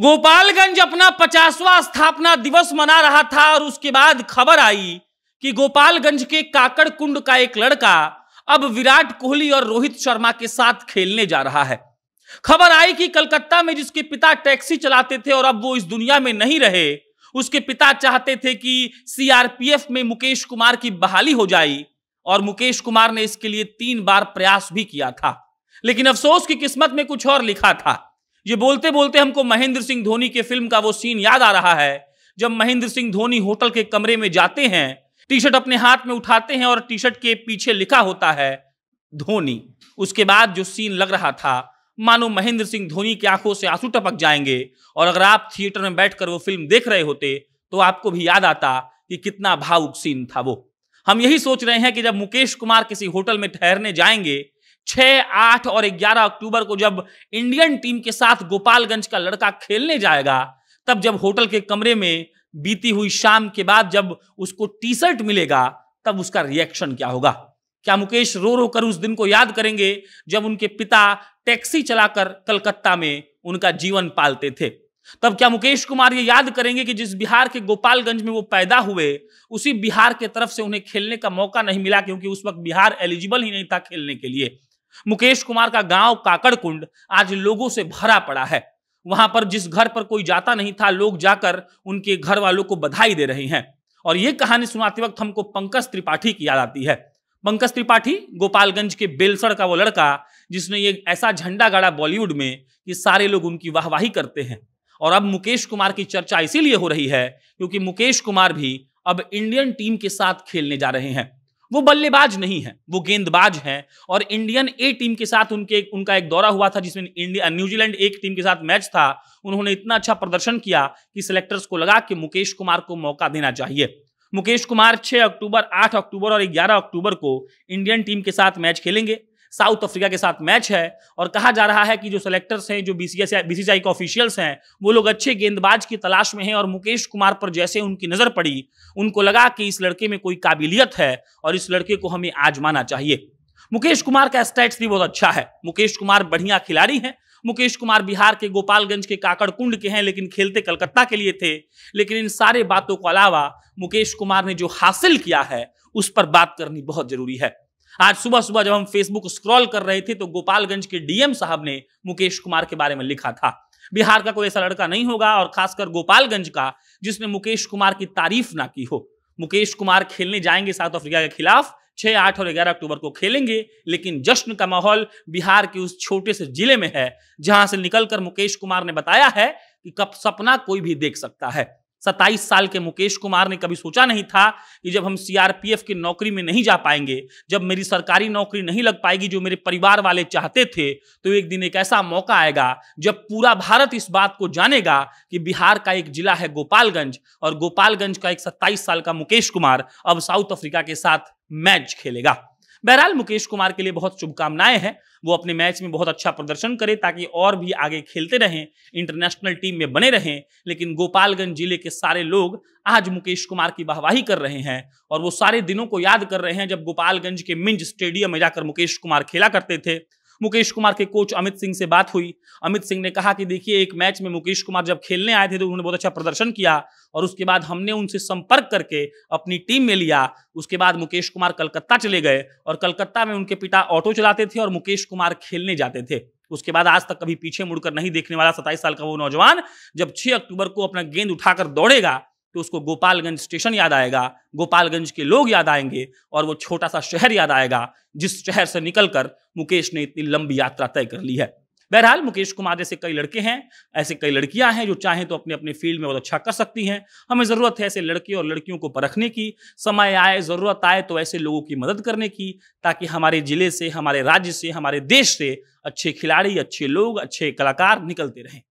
गोपालगंज अपना पचासवा स्थापना दिवस मना रहा था और उसके बाद खबर आई कि गोपालगंज के काकड़ कुंड का एक लड़का अब विराट कोहली और रोहित शर्मा के साथ खेलने जा रहा है खबर आई कि कलकत्ता में जिसके पिता टैक्सी चलाते थे और अब वो इस दुनिया में नहीं रहे उसके पिता चाहते थे कि सीआरपीएफ में मुकेश कुमार की बहाली हो जाए और मुकेश कुमार ने इसके लिए तीन बार प्रयास भी किया था लेकिन अफसोस की किस्मत में कुछ और लिखा था ये बोलते बोलते हमको महेंद्र सिंह धोनी के फिल्म का वो सीन याद आ रहा है जब महेंद्र सिंह धोनी होटल के कमरे में जाते हैं टी शर्ट अपने हाथ में उठाते हैं और टी शर्ट के पीछे लिखा होता है धोनी उसके बाद जो सीन लग रहा था मानो महेंद्र सिंह धोनी की आंखों से आंसू टपक जाएंगे और अगर आप थिएटर में बैठकर वो फिल्म देख रहे होते तो आपको भी याद आता कि कितना भावुक सीन था वो हम यही सोच रहे हैं कि जब मुकेश कुमार किसी होटल में ठहरने जाएंगे छः आठ और ग्यारह अक्टूबर को जब इंडियन टीम के साथ गोपालगंज का लड़का खेलने जाएगा तब जब होटल के कमरे में बीती हुई शाम के बाद जब उसको टी शर्ट मिलेगा तब उसका रिएक्शन क्या होगा क्या मुकेश रो रो कर उस दिन को याद करेंगे जब उनके पिता टैक्सी चलाकर कलकत्ता में उनका जीवन पालते थे तब क्या मुकेश कुमार ये याद करेंगे कि जिस बिहार के गोपालगंज में वो पैदा हुए उसी बिहार के तरफ से उन्हें खेलने का मौका नहीं मिला क्योंकि उस वक्त बिहार एलिजिबल ही नहीं था खेलने के लिए मुकेश कुमार का गांव काकड़कुंड आज लोगों से भरा पड़ा है वहां पर जिस घर पर कोई जाता नहीं था लोग जाकर उनके घर वालों को बधाई दे रहे हैं और ये कहानी सुनाते वक्त हमको पंकज त्रिपाठी की याद आती है पंकज त्रिपाठी गोपालगंज के बेलसर का वो लड़का जिसने ये ऐसा झंडा गाड़ा बॉलीवुड में कि सारे लोग उनकी वाहवाही करते हैं और अब मुकेश कुमार की चर्चा इसीलिए हो रही है क्योंकि मुकेश कुमार भी अब इंडियन टीम के साथ खेलने जा रहे हैं वो बल्लेबाज नहीं है वो गेंदबाज है और इंडियन ए टीम के साथ उनके उनका एक दौरा हुआ था जिसमें इंडिया न्यूजीलैंड एक टीम के साथ मैच था उन्होंने इतना अच्छा प्रदर्शन किया कि सिलेक्टर्स को लगा कि मुकेश कुमार को मौका देना चाहिए मुकेश कुमार 6 अक्टूबर 8 अक्टूबर और 11 अक्टूबर को इंडियन टीम के साथ मैच खेलेंगे साउथ अफ्रीका के साथ मैच है और कहा जा रहा है कि जो सेलेक्टर्स हैं जो सी आई के ऑफिशियल्स हैं वो लोग अच्छे गेंदबाज की तलाश में हैं और मुकेश कुमार पर जैसे उनकी नज़र पड़ी उनको लगा कि इस लड़के में कोई काबिलियत है और इस लड़के को हमें आजमाना चाहिए मुकेश कुमार का स्टैट्स भी बहुत अच्छा है मुकेश कुमार बढ़िया खिलाड़ी हैं मुकेश कुमार बिहार के गोपालगंज के काकड़कुंड के हैं लेकिन खेलते कलकत्ता के लिए थे लेकिन इन सारे बातों के अलावा मुकेश कुमार ने जो हासिल किया है उस पर बात करनी बहुत जरूरी है आज सुबह सुबह जब हम फेसबुक स्क्रॉल कर रहे थे तो गोपालगंज के डीएम साहब ने मुकेश कुमार के बारे में लिखा था बिहार का कोई ऐसा लड़का नहीं होगा और खासकर गोपालगंज का जिसने मुकेश कुमार की तारीफ ना की हो मुकेश कुमार खेलने जाएंगे साउथ अफ्रीका के खिलाफ छह आठ और ग्यारह अक्टूबर को खेलेंगे लेकिन जश्न का माहौल बिहार के उस छोटे से जिले में है जहां से निकलकर मुकेश कुमार ने बताया है कि कब सपना कोई भी देख सकता है सत्ताईस साल के मुकेश कुमार ने कभी सोचा नहीं था कि जब हम सीआरपीएफ की नौकरी में नहीं जा पाएंगे जब मेरी सरकारी नौकरी नहीं लग पाएगी जो मेरे परिवार वाले चाहते थे तो एक दिन एक ऐसा मौका आएगा जब पूरा भारत इस बात को जानेगा कि बिहार का एक जिला है गोपालगंज और गोपालगंज का एक सत्ताईस साल का मुकेश कुमार अब साउथ अफ्रीका के साथ मैच खेलेगा बहरहाल मुकेश कुमार के लिए बहुत शुभकामनाएं हैं वो अपने मैच में बहुत अच्छा प्रदर्शन करें ताकि और भी आगे खेलते रहें इंटरनेशनल टीम में बने रहें लेकिन गोपालगंज जिले के सारे लोग आज मुकेश कुमार की वाहवाही कर रहे हैं और वो सारे दिनों को याद कर रहे हैं जब गोपालगंज के मिंज स्टेडियम में जाकर मुकेश कुमार खेला करते थे मुकेश कुमार के कोच अमित सिंह से बात हुई अमित सिंह ने कहा कि देखिए एक मैच में मुकेश कुमार जब खेलने आए थे तो उन्होंने बहुत अच्छा प्रदर्शन किया और उसके बाद हमने उनसे संपर्क करके अपनी टीम में लिया उसके बाद मुकेश कुमार कलकत्ता चले गए और कलकत्ता में उनके पिता ऑटो चलाते थे और मुकेश कुमार खेलने जाते थे उसके बाद आज तक कभी पीछे मुड़कर नहीं देखने वाला सत्ताईस साल का वो नौजवान जब छह अक्टूबर को अपना गेंद उठाकर दौड़ेगा तो उसको गोपालगंज स्टेशन याद आएगा गोपालगंज के लोग याद आएंगे और वो छोटा सा शहर याद आएगा जिस शहर से निकलकर मुकेश ने इतनी लंबी यात्रा तय कर ली है बहरहाल मुकेश कुमार जैसे कई लड़के हैं ऐसे कई लड़कियां हैं जो चाहें तो अपने अपने फील्ड में बहुत अच्छा कर सकती हैं हमें ज़रूरत है ऐसे लड़के और लड़कियों को परखने की समय आए ज़रूरत आए तो ऐसे लोगों की मदद करने की ताकि हमारे ज़िले से हमारे राज्य से हमारे देश से अच्छे खिलाड़ी अच्छे लोग अच्छे कलाकार निकलते रहें